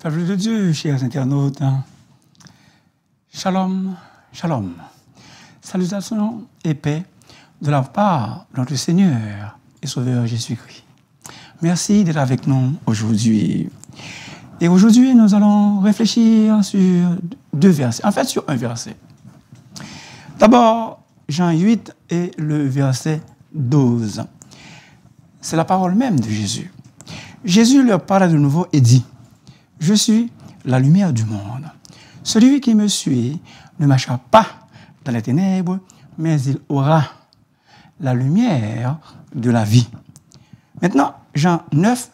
Peuple de Dieu, chers internautes, hein. Shalom, Shalom. Salutations et paix de la part de notre Seigneur et Sauveur Jésus-Christ. Merci d'être avec nous aujourd'hui. Et aujourd'hui, nous allons réfléchir sur deux versets, en fait sur un verset. D'abord, Jean 8 et le verset 12. C'est la parole même de Jésus. Jésus leur parla de nouveau et dit, je suis la lumière du monde. Celui qui me suit ne marchera pas dans les ténèbres, mais il aura la lumière de la vie. Maintenant, Jean 9,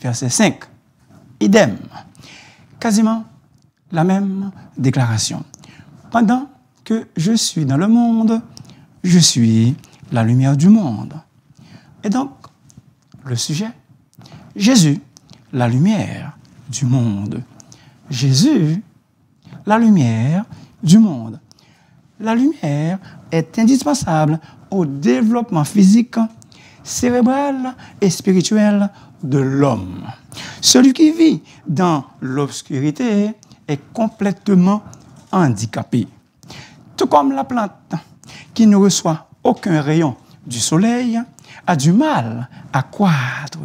verset 5. Idem. Quasiment la même déclaration. Pendant que je suis dans le monde, je suis la lumière du monde. Et donc, le sujet, Jésus, la lumière du monde. Jésus, la lumière du monde. La lumière est indispensable au développement physique, cérébral et spirituel de l'homme. Celui qui vit dans l'obscurité est complètement handicapé. Tout comme la plante qui ne reçoit aucun rayon du soleil a du mal à croître,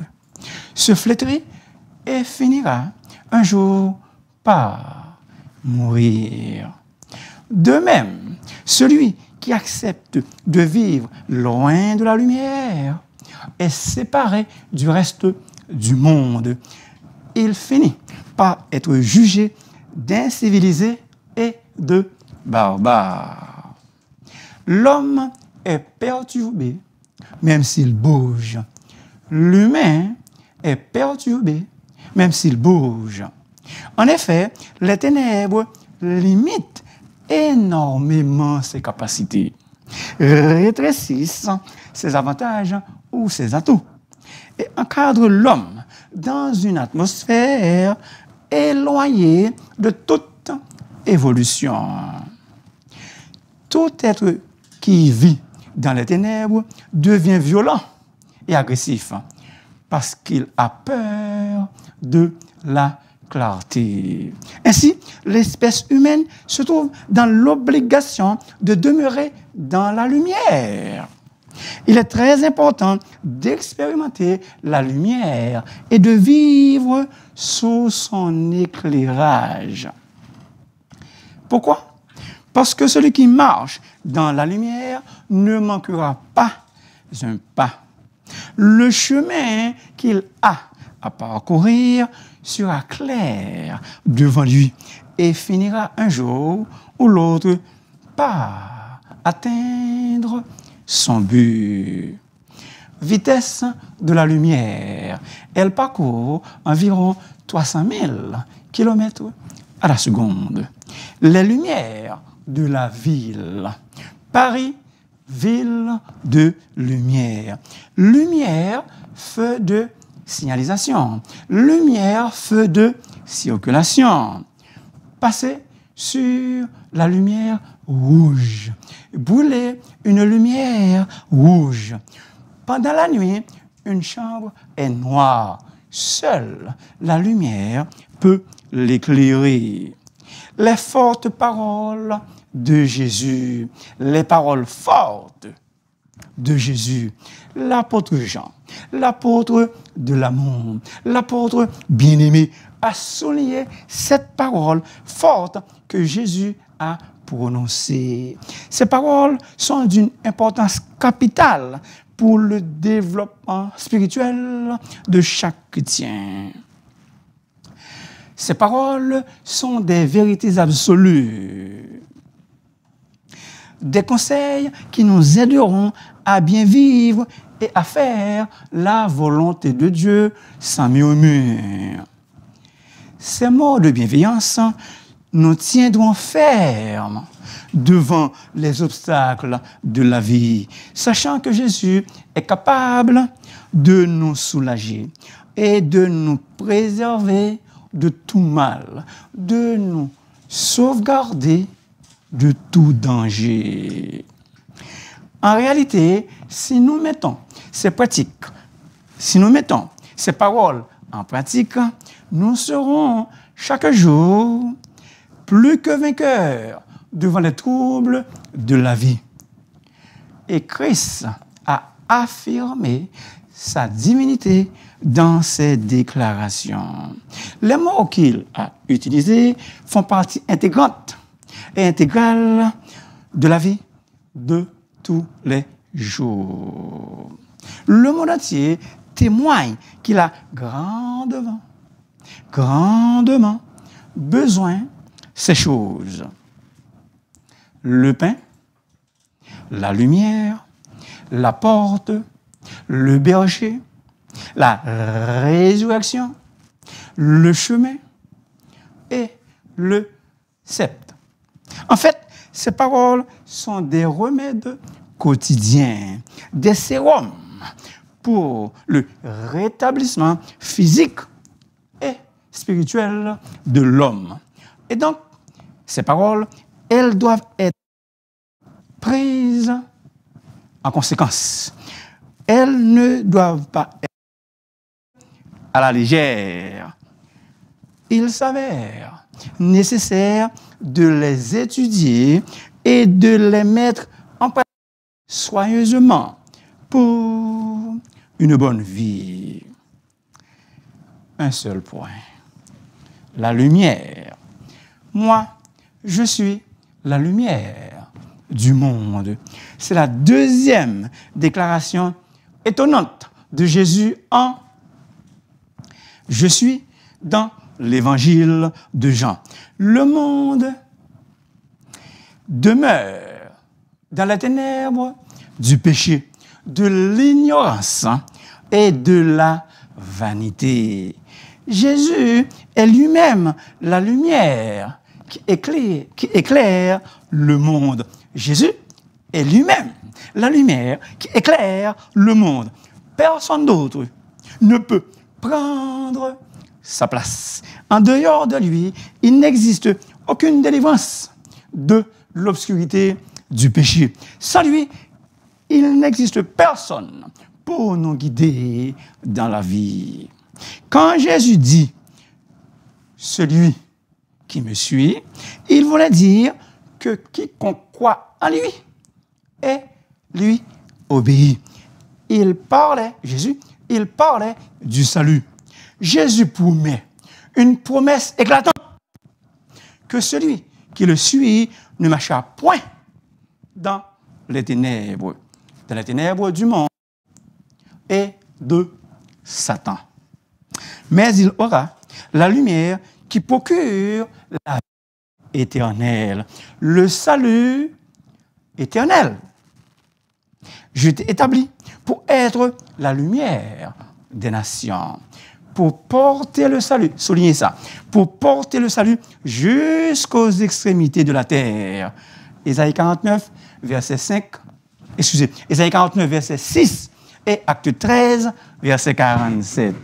se flétrit et finira un jour par mourir. De même, celui qui accepte de vivre loin de la lumière est séparé du reste du monde. Il finit par être jugé d'incivilisé et de barbare. L'homme est perturbé, même s'il bouge. L'humain est perturbé, même s'il bouge. En effet, les ténèbres limitent énormément ses capacités, rétrécissent ses avantages ou ses atouts, et encadrent l'homme dans une atmosphère éloignée de toute évolution. Tout être qui vit dans les ténèbres devient violent et agressif parce qu'il a peur de la clarté. Ainsi, l'espèce humaine se trouve dans l'obligation de demeurer dans la lumière. Il est très important d'expérimenter la lumière et de vivre sous son éclairage. Pourquoi Parce que celui qui marche dans la lumière ne manquera pas un pas le chemin qu'il a à parcourir sera clair devant lui et finira un jour ou l'autre par atteindre son but. Vitesse de la lumière. Elle parcourt environ 300 000 km à la seconde. Les lumières de la ville. Paris ville de lumière. Lumière, feu de signalisation. Lumière, feu de circulation. Passer sur la lumière rouge. Brûler une lumière rouge. Pendant la nuit, une chambre est noire. Seule la lumière peut l'éclairer les fortes paroles de Jésus, les paroles fortes de Jésus, l'apôtre Jean, l'apôtre de l'amour, l'apôtre bien-aimé, a souligné cette parole forte que Jésus a prononcée. Ces paroles sont d'une importance capitale pour le développement spirituel de chaque chrétien. Ces paroles sont des vérités absolues, des conseils qui nous aideront à bien vivre et à faire la volonté de Dieu sans murmure. Ces mots de bienveillance nous tiendront fermes devant les obstacles de la vie, sachant que Jésus est capable de nous soulager et de nous préserver de tout mal, de nous sauvegarder de tout danger. En réalité, si nous mettons ces pratiques, si nous mettons ces paroles en pratique, nous serons chaque jour plus que vainqueurs devant les troubles de la vie. Et Christ a affirmé sa divinité dans ses déclarations. Les mots qu'il a utilisés font partie intégrante et intégrale de la vie de tous les jours. Le monde entier témoigne qu'il a grandement, grandement besoin de ces choses. Le pain, la lumière, la porte, le berger, la résurrection, le chemin et le sceptre. En fait, ces paroles sont des remèdes quotidiens, des sérums pour le rétablissement physique et spirituel de l'homme. Et donc, ces paroles, elles doivent être prises en conséquence. Elles ne doivent pas être à la légère. Il s'avère nécessaire de les étudier et de les mettre en pratique soigneusement pour une bonne vie. Un seul point, la lumière. Moi, je suis la lumière du monde. C'est la deuxième déclaration étonnante de Jésus en je suis dans l'évangile de Jean. Le monde demeure dans la ténèbre du péché, de l'ignorance hein, et de la vanité. Jésus est lui-même la lumière qui éclaire, qui éclaire, le monde. Jésus est lui-même la lumière qui éclaire le monde. Personne d'autre ne peut prendre sa place. En dehors de lui, il n'existe aucune délivrance de l'obscurité du péché. Sans lui, il n'existe personne pour nous guider dans la vie. Quand Jésus dit celui qui me suit, il voulait dire que quiconque croit en lui et lui obéit. Il parlait, Jésus il parlait du salut. Jésus promet une promesse éclatante que celui qui le suit ne marchera point dans les ténèbres, dans les ténèbres du monde et de Satan. Mais il aura la lumière qui procure la vie éternelle, le salut éternel. Je t'ai établi pour être la lumière des nations, pour porter le salut, soulignez ça, pour porter le salut jusqu'aux extrémités de la terre. Ésaïe 49, verset 5, excusez, Ésaïe 49, verset 6 et acte 13, verset 47.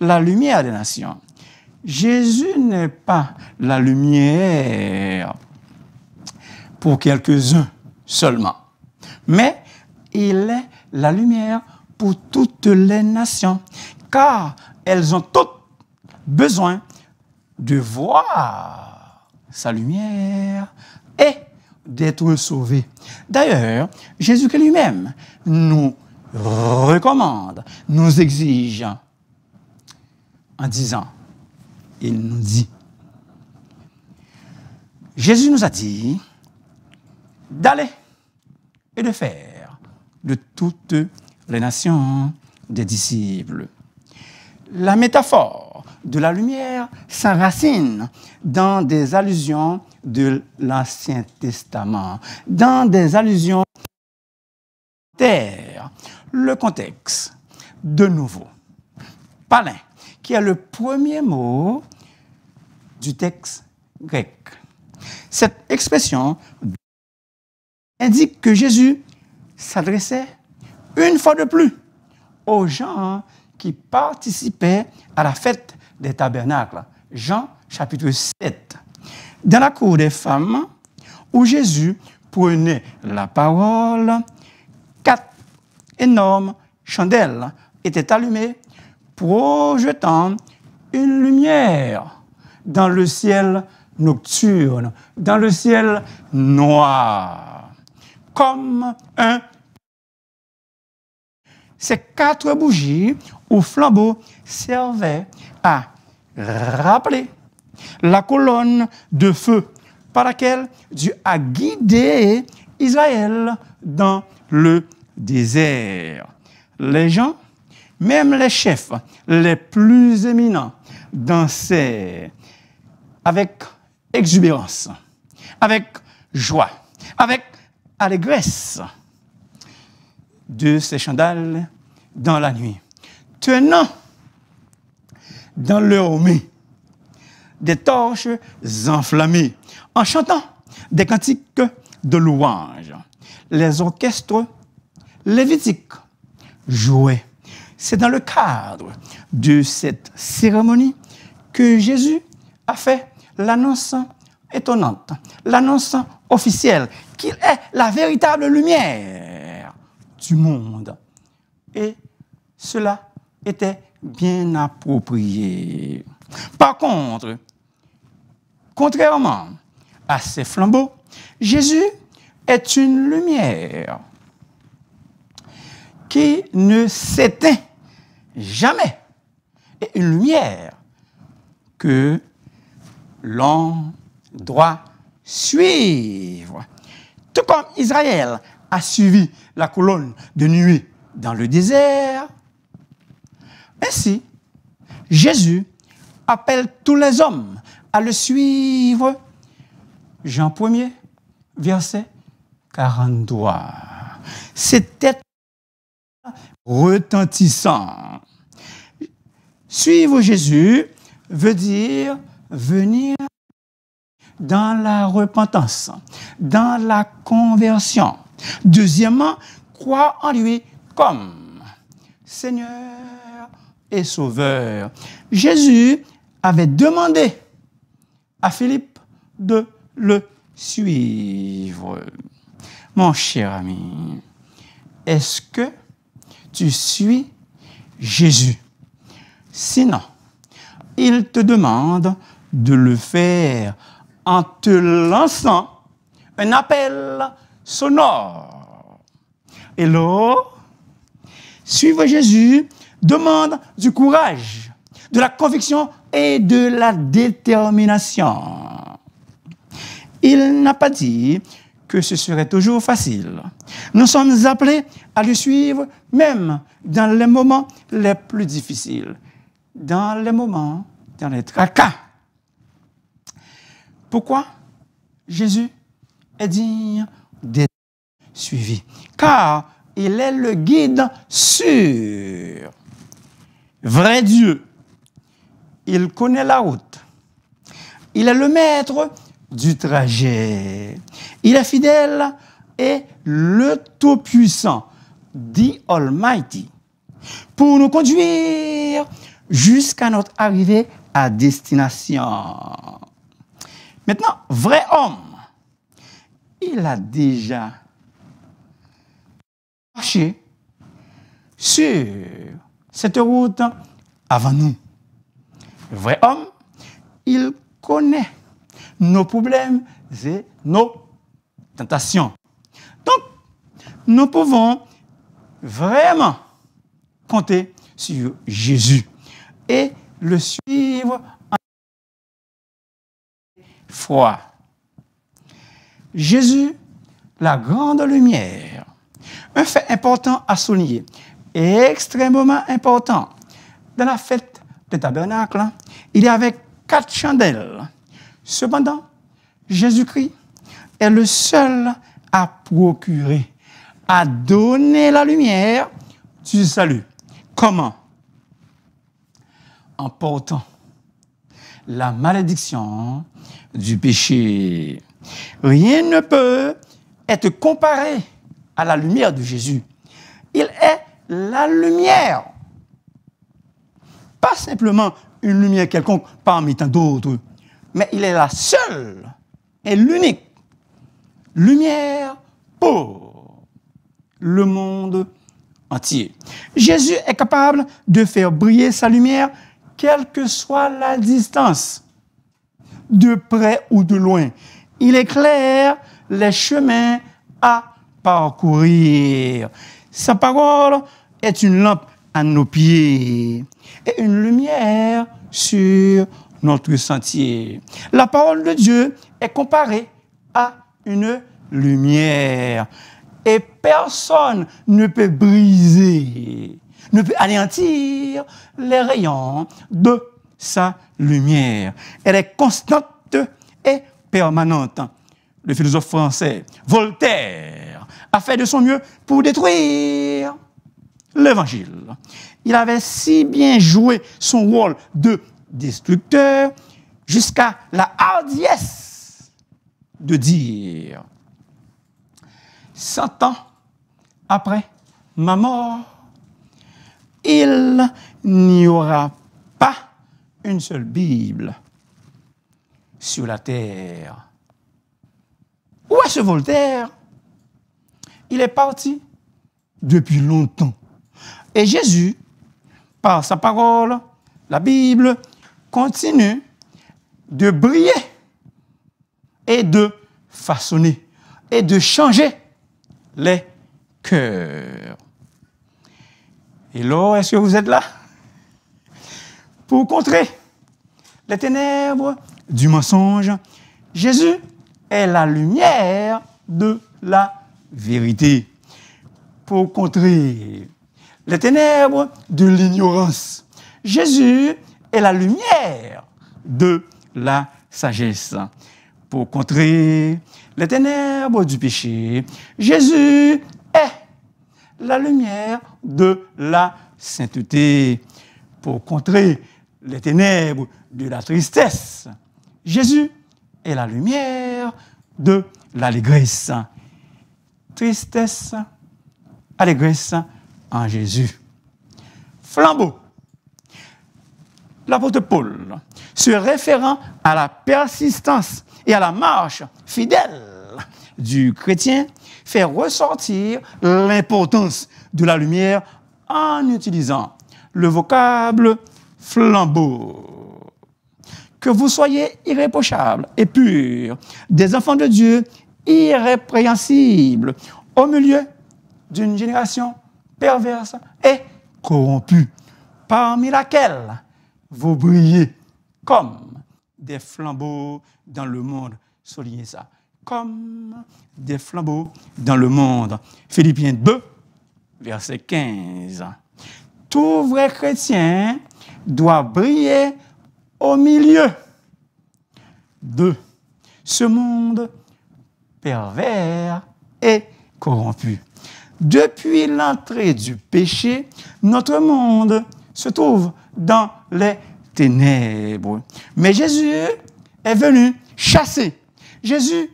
La lumière des nations. Jésus n'est pas la lumière pour quelques-uns seulement mais il est la lumière pour toutes les nations, car elles ont toutes besoin de voir sa lumière et d'être sauvées. D'ailleurs, Jésus-Christ lui-même nous recommande, nous exige en disant, il nous dit, Jésus nous a dit d'aller et de faire de toutes les nations des disciples. La métaphore de la lumière s'enracine dans des allusions de l'Ancien Testament, dans des allusions terre. Le contexte, de nouveau, palin, qui est le premier mot du texte grec. Cette expression indique que Jésus s'adressait une fois de plus aux gens qui participaient à la fête des tabernacles. Jean chapitre 7. Dans la cour des femmes, où Jésus prenait la parole, quatre énormes chandelles étaient allumées, projetant une lumière dans le ciel nocturne, dans le ciel noir comme un. Ces quatre bougies ou flambeaux servaient à rappeler la colonne de feu par laquelle Dieu a guidé Israël dans le désert. Les gens, même les chefs les plus éminents, dansaient avec exubérance, avec joie, avec l'égresse de ses chandales dans la nuit, tenant dans leurs mains des torches enflammées, en chantant des cantiques de louange. Les orchestres lévitiques jouaient. C'est dans le cadre de cette cérémonie que Jésus a fait l'annonce étonnante, l'annonce officielle qu'il est la véritable lumière du monde. Et cela était bien approprié. Par contre, contrairement à ces flambeaux, Jésus est une lumière qui ne s'éteint jamais. Et une lumière que l'on doit suivre tout comme Israël a suivi la colonne de nuée dans le désert, ainsi, Jésus appelle tous les hommes à le suivre. Jean 1er, verset 43. C'était retentissant. Suivre Jésus veut dire venir dans la repentance, dans la conversion. Deuxièmement, crois en lui comme Seigneur et Sauveur. Jésus avait demandé à Philippe de le suivre. Mon cher ami, est-ce que tu suis Jésus Sinon, il te demande de le faire en te lançant un appel sonore. Hello, suivre Jésus demande du courage, de la conviction et de la détermination. Il n'a pas dit que ce serait toujours facile. Nous sommes appelés à le suivre même dans les moments les plus difficiles, dans les moments, dans les tracas pourquoi Jésus est digne d'être suivi Car il est le guide sûr. Vrai Dieu, il connaît la route. Il est le maître du trajet. Il est fidèle et le Tout-Puissant, dit Almighty, pour nous conduire jusqu'à notre arrivée à destination. Maintenant, vrai homme, il a déjà marché sur cette route avant nous. vrai homme, il connaît nos problèmes et nos tentations. Donc, nous pouvons vraiment compter sur Jésus et le suivre en Jésus, la grande lumière. Un fait important à souligner, extrêmement important. Dans la fête des tabernacle, il y avait quatre chandelles. Cependant, Jésus-Christ est le seul à procurer, à donner la lumière du salut. Comment En portant la malédiction du péché. Rien ne peut être comparé à la lumière de Jésus. Il est la lumière. Pas simplement une lumière quelconque parmi tant d'autres, mais il est la seule et l'unique lumière pour le monde entier. Jésus est capable de faire briller sa lumière quelle que soit la distance de près ou de loin. Il éclaire les chemins à parcourir. Sa parole est une lampe à nos pieds et une lumière sur notre sentier. La parole de Dieu est comparée à une lumière et personne ne peut briser, ne peut anéantir les rayons de sa lumière. Elle est constante et permanente. Le philosophe français Voltaire a fait de son mieux pour détruire l'évangile. Il avait si bien joué son rôle de destructeur jusqu'à la hardiesse de dire Cent ans après ma mort, il n'y aura pas une seule Bible sur la terre. Où est ce Voltaire Il est parti depuis longtemps. Et Jésus, par sa parole, la Bible, continue de briller et de façonner et de changer les cœurs. Hello, est-ce que vous êtes là pour contrer les ténèbres du mensonge. Jésus est la lumière de la vérité pour contrer les ténèbres de l'ignorance. Jésus est la lumière de la sagesse pour contrer les ténèbres du péché. Jésus est la lumière de la sainteté pour contrer les ténèbres de la tristesse. Jésus est la lumière de l'allégresse. Tristesse, allégresse en Jésus. Flambeau. L'apôtre Paul, se référant à la persistance et à la marche fidèle du chrétien, fait ressortir l'importance de la lumière en utilisant le vocable « Flambeaux, Que vous soyez irréprochables et purs, des enfants de Dieu irrépréhensibles, au milieu d'une génération perverse et corrompue, parmi laquelle vous brillez comme des flambeaux dans le monde. Soulignez ça. Comme des flambeaux dans le monde. Philippiens 2, verset 15. Tout vrai chrétien doit briller au milieu de ce monde pervers et corrompu. Depuis l'entrée du péché, notre monde se trouve dans les ténèbres. Mais Jésus est venu chasser. Jésus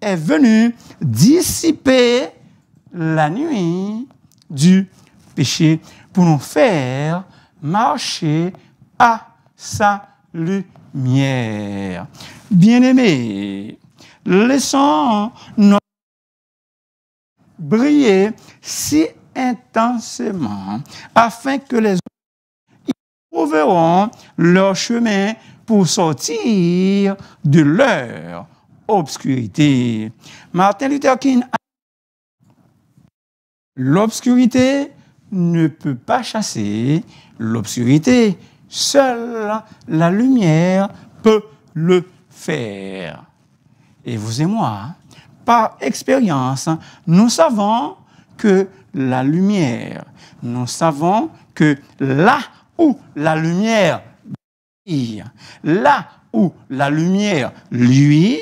est venu dissiper la nuit du péché pour nous faire marcher à sa lumière. Bien-aimés, laissons notre briller si intensément afin que les autres trouveront leur chemin pour sortir de leur obscurité. Martin Luther King a L'obscurité ne peut pas chasser l'obscurité. Seule la lumière peut le faire. Et vous et moi, par expérience, nous savons que la lumière, nous savons que là où la lumière brille, là où la lumière lui,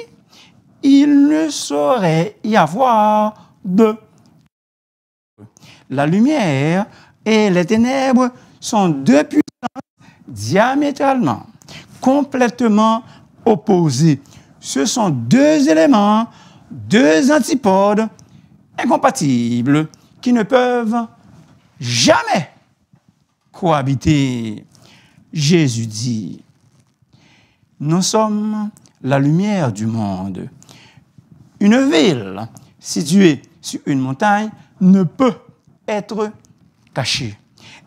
il ne saurait y avoir de. La lumière et les ténèbres sont deux puissances diamétralement, complètement opposées. Ce sont deux éléments, deux antipodes incompatibles qui ne peuvent jamais cohabiter. Jésus dit, nous sommes la lumière du monde. Une ville située sur une montagne ne peut être cachée.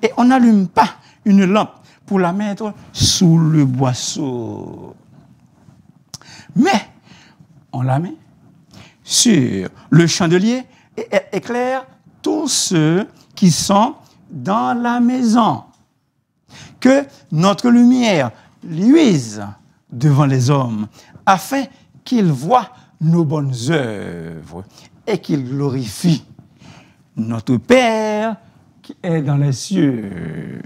Et on n'allume pas une lampe pour la mettre sous le boisseau. Mais on la met sur le chandelier et elle éclaire tous ceux qui sont dans la maison. Que notre lumière luise devant les hommes afin qu'ils voient nos bonnes œuvres et qu'ils glorifient notre Père qui est dans les cieux.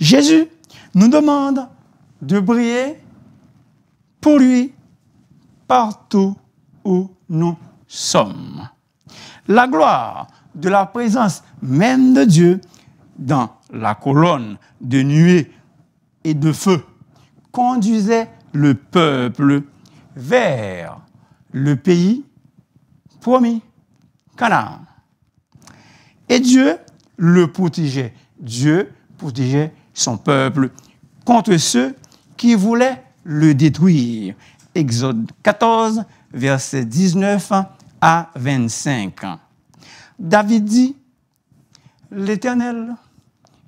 Jésus nous demande de briller pour lui partout où nous sommes. La gloire de la présence même de Dieu dans la colonne de nuée et de feu conduisait le peuple vers le pays promis, Canaan. Et Dieu le protégeait. Dieu protégeait son peuple contre ceux qui voulaient le détruire. Exode 14, verset 19 à 25. David dit, L'Éternel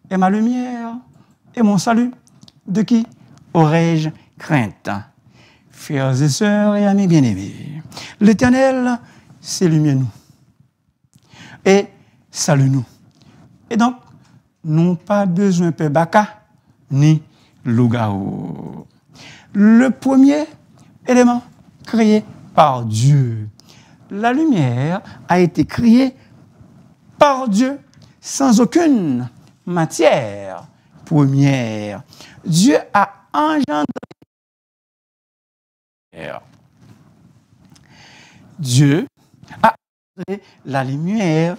est ma lumière et mon salut. De qui aurais-je crainte Frères et sœurs et amis bien-aimés, l'Éternel, c'est lumière nous. Et Salut nous Et donc, nous pas besoin de baka ni lugao Le premier élément créé par Dieu. La lumière a été créée par Dieu sans aucune matière première. Dieu a engendré. Dieu a engendré la lumière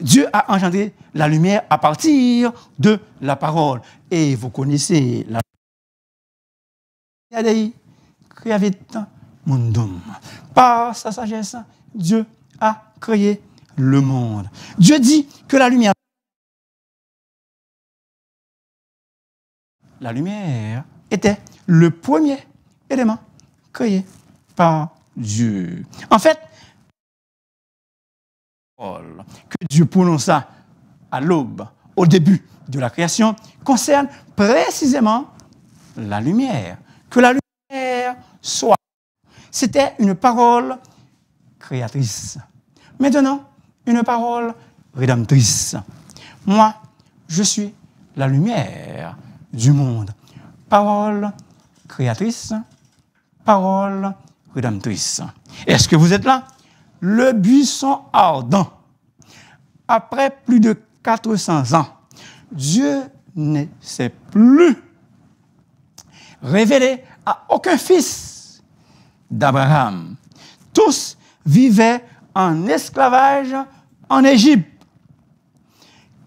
Dieu a engendré la lumière à partir de la parole. Et vous connaissez la Par sa sagesse, Dieu a créé le monde. Dieu dit que la lumière... La lumière était le premier élément créé par Dieu. En fait, que Dieu prononça à l'aube, au début de la création, concerne précisément la lumière. Que la lumière soit. C'était une parole créatrice. Maintenant, une parole rédemptrice. Moi, je suis la lumière du monde. Parole créatrice, parole rédemptrice. Est-ce que vous êtes là le buisson ardent. Après plus de 400 ans, Dieu ne s'est plus révélé à aucun fils d'Abraham. Tous vivaient en esclavage en Égypte.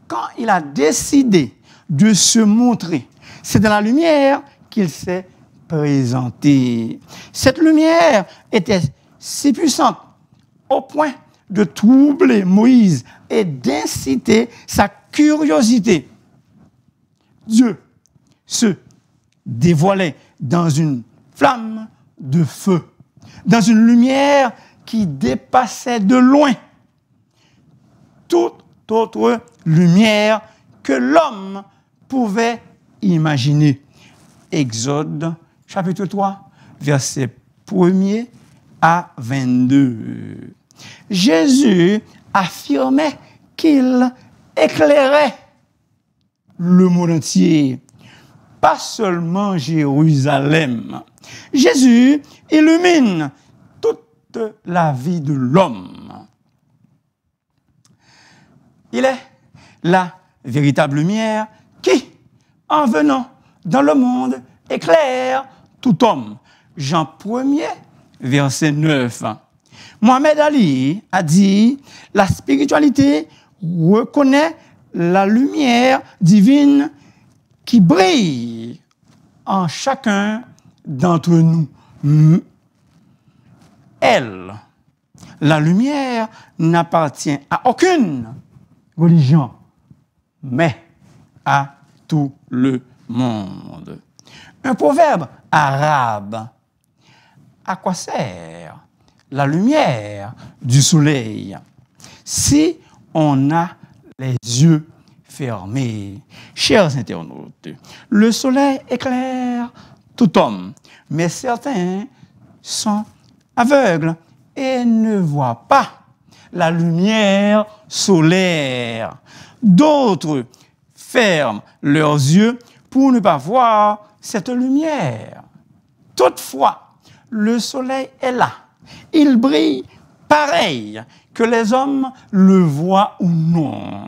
Quand il a décidé de se montrer, c'est dans la lumière qu'il s'est présenté. Cette lumière était si puissante au point de troubler Moïse et d'inciter sa curiosité. Dieu se dévoilait dans une flamme de feu, dans une lumière qui dépassait de loin toute autre lumière que l'homme pouvait imaginer. Exode chapitre 3, verset 1 à 22. Jésus affirmait qu'il éclairait le monde entier, pas seulement Jérusalem. Jésus illumine toute la vie de l'homme. Il est la véritable lumière qui, en venant dans le monde, éclaire tout homme. Jean 1er, verset 9. Mohamed Ali a dit, la spiritualité reconnaît la lumière divine qui brille en chacun d'entre nous. Elle, la lumière n'appartient à aucune religion, mais à tout le monde. Un proverbe arabe. À quoi sert la lumière du soleil si on a les yeux fermés. Chers internautes, le soleil éclaire tout homme, mais certains sont aveugles et ne voient pas la lumière solaire. D'autres ferment leurs yeux pour ne pas voir cette lumière. Toutefois, le soleil est là il brille pareil, que les hommes le voient ou non.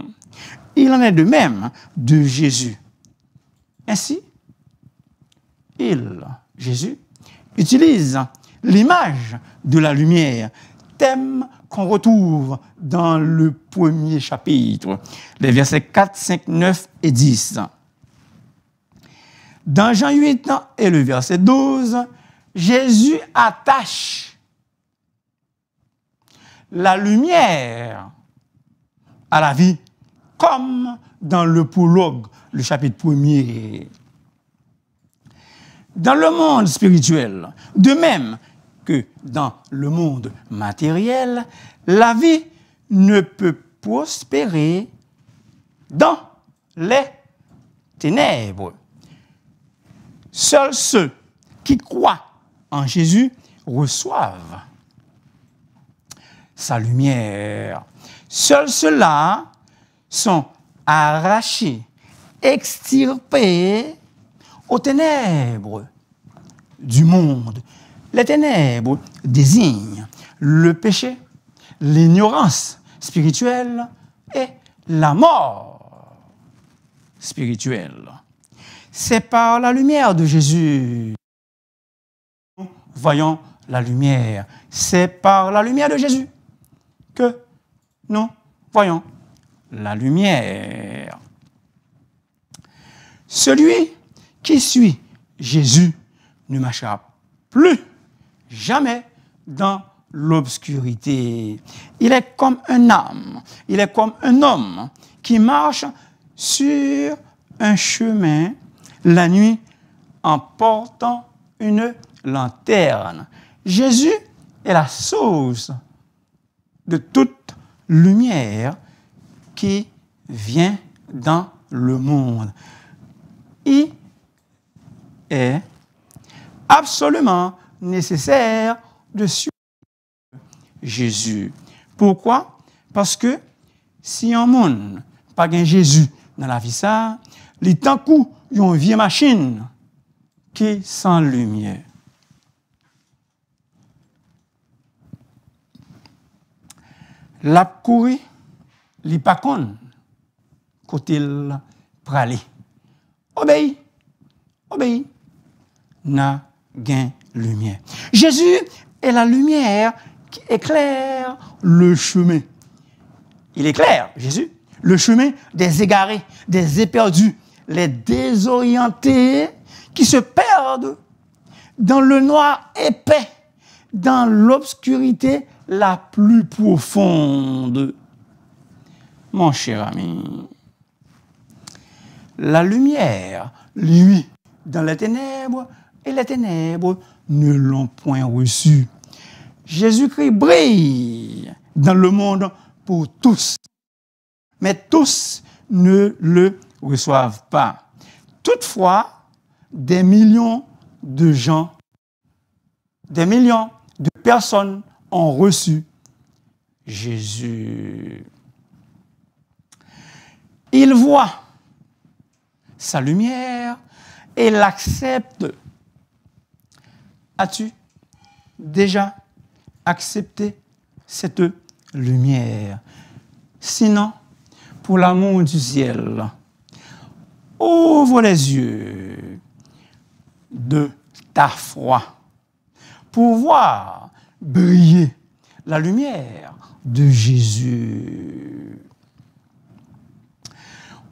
Il en est de même de Jésus. Ainsi, il, Jésus, utilise l'image de la lumière, thème qu'on retrouve dans le premier chapitre, les versets 4, 5, 9 et 10. Dans Jean 8 et le verset 12, Jésus attache la lumière à la vie, comme dans le prologue, le chapitre 1 Dans le monde spirituel, de même que dans le monde matériel, la vie ne peut prospérer dans les ténèbres. Seuls ceux qui croient en Jésus reçoivent sa lumière. Seuls ceux-là sont arrachés, extirpés aux ténèbres du monde. Les ténèbres désignent le péché, l'ignorance spirituelle et la mort spirituelle. C'est par la lumière de Jésus nous voyons la lumière. C'est par la lumière de Jésus que nous voyons la lumière. Celui qui suit Jésus ne marchera plus jamais dans l'obscurité. Il est comme un âme, il est comme un homme qui marche sur un chemin la nuit en portant une lanterne. Jésus est la source de toute lumière qui vient dans le monde. Il est absolument nécessaire de suivre Jésus. Pourquoi? Parce que si un monde pas Jésus dans la vie ça, les temps coup, une vieille machine qui est sans lumière. l'a couru, Obéi. Obéi. N'a gain lumière. Jésus est la lumière qui éclaire le chemin. Il éclaire, Jésus, le chemin des égarés, des éperdus, les désorientés qui se perdent dans le noir épais, dans l'obscurité la plus profonde. Mon cher ami, la lumière, lui, dans les ténèbres, et les ténèbres ne l'ont point reçu. Jésus-Christ brille dans le monde pour tous, mais tous ne le reçoivent pas. Toutefois, des millions de gens, des millions de personnes ont reçu Jésus. Il voit sa lumière et l'accepte. As-tu déjà accepté cette lumière Sinon, pour l'amour du ciel, ouvre les yeux de ta foi pour voir briller la lumière de Jésus.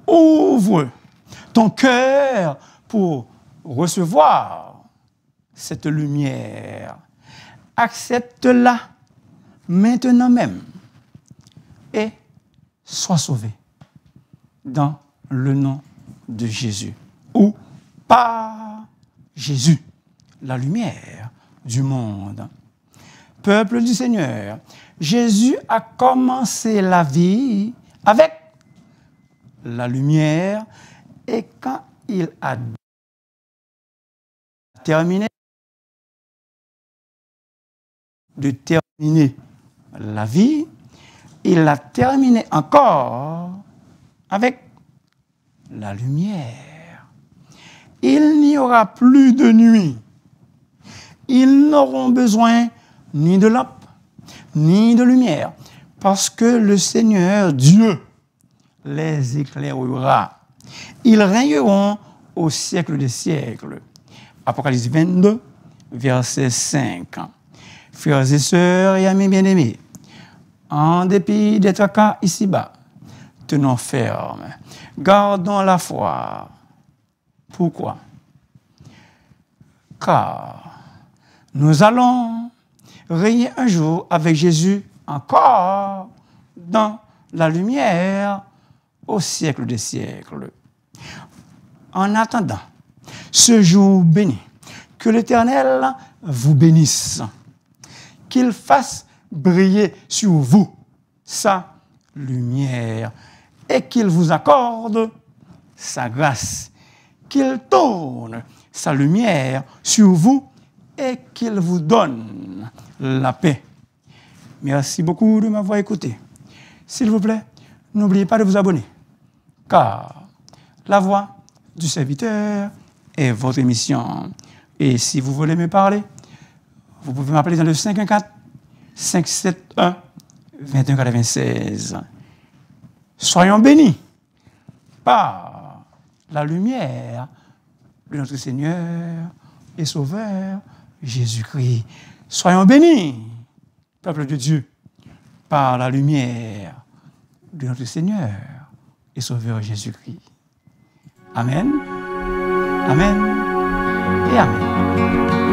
Ouvre ton cœur pour recevoir cette lumière. Accepte-la maintenant même et sois sauvé dans le nom de Jésus ou par Jésus, la lumière du monde peuple du Seigneur. Jésus a commencé la vie avec la lumière et quand il a terminé de terminer la vie, il l'a terminé encore avec la lumière. Il n'y aura plus de nuit. Ils n'auront besoin ni de lampe, ni de lumière, parce que le Seigneur Dieu les éclairera. Ils régneront au siècle des siècles. Apocalypse 22, verset 5. Frères et sœurs et amis bien-aimés, en dépit des cas ici-bas, tenons ferme, gardons la foi. Pourquoi Car nous allons Riez un jour avec Jésus encore dans la lumière au siècle des siècles. En attendant ce jour béni, que l'Éternel vous bénisse, qu'il fasse briller sur vous sa lumière et qu'il vous accorde sa grâce, qu'il tourne sa lumière sur vous et qu'il vous donne la paix. Merci beaucoup de m'avoir écouté. S'il vous plaît, n'oubliez pas de vous abonner, car la voix du serviteur est votre émission. Et si vous voulez me parler, vous pouvez m'appeler dans le 514-571-2196. Soyons bénis par la lumière de notre Seigneur et Sauveur Jésus-Christ. Soyons bénis, peuple de Dieu, par la lumière de notre Seigneur et Sauveur Jésus-Christ. Amen, Amen et Amen.